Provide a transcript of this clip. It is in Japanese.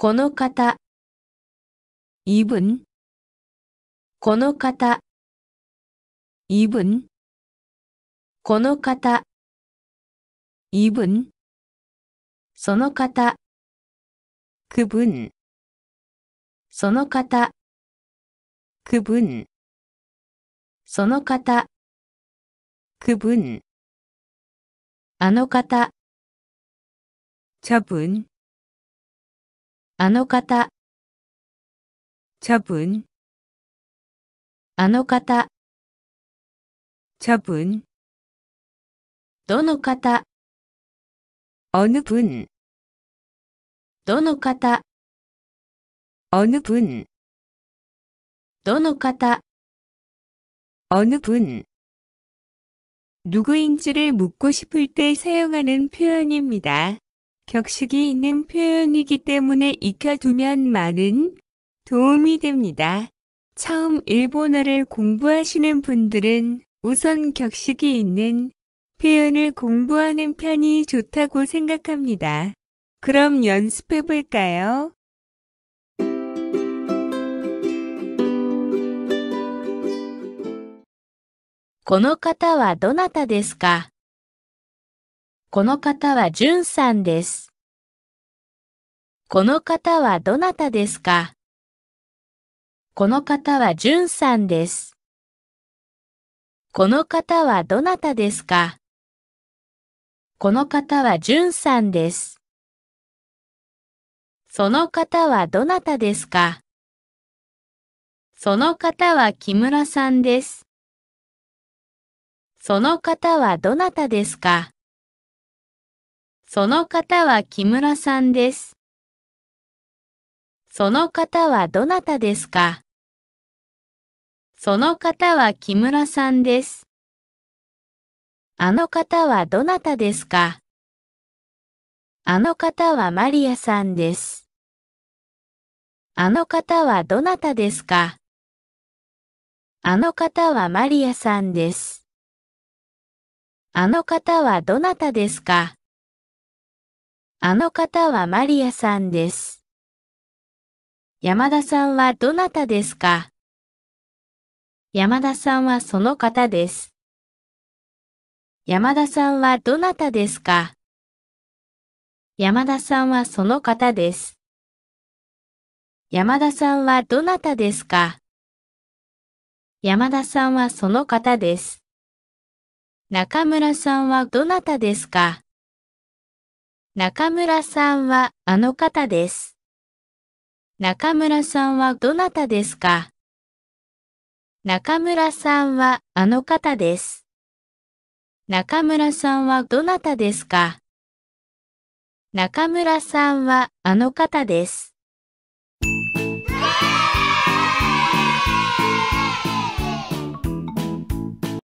この方、いぶん。この方、いぶん。この方、いぶん。その方、くぶん。その方、くぶん。その方、くぶん。あの方、ちゃぶん。 あの方、저분あの方、저분 どの方、 어느 분, どの方、 어느 분, どの方、 어느 분. 누구인지를 묻고 싶을 때 사용하는 표현입니다. 격식이 있는 표현이기 때문에 익혀두면 많은 도움이 됩니다. 처음 일본어를 공부하시는 분들은 우선 격식이 있는 표현을 공부하는 편이 좋다고 생각합니다. 그럼 연습해 볼까요? 이方はどなたですか この方はじゅんさんです。この方はどなたですかこの方はじゅんさんです。この方はどなたですかこの方はじゅんさんです。その方はどなたですかその方は木村さんです。その方はどなたですかその方は木村さんです。その方はどなたですかその方は木村さんです。あの方はどなたですかあの方はマリアさんです。あの方はどなたですかあの方はマリアさんです。あの方はどなたですかあの方はマリアさんです。山田さんはどなたですか山田さんはその方です。山田さんはどなたですか山田さんはその方です。山田さんはどなたですか山田さんはその方です。中村さんはどなたですか中村さんはあの方です。中村さんはどなたですか中村さんはあの方です。中村さんはどなたですか中村さんはあの方です。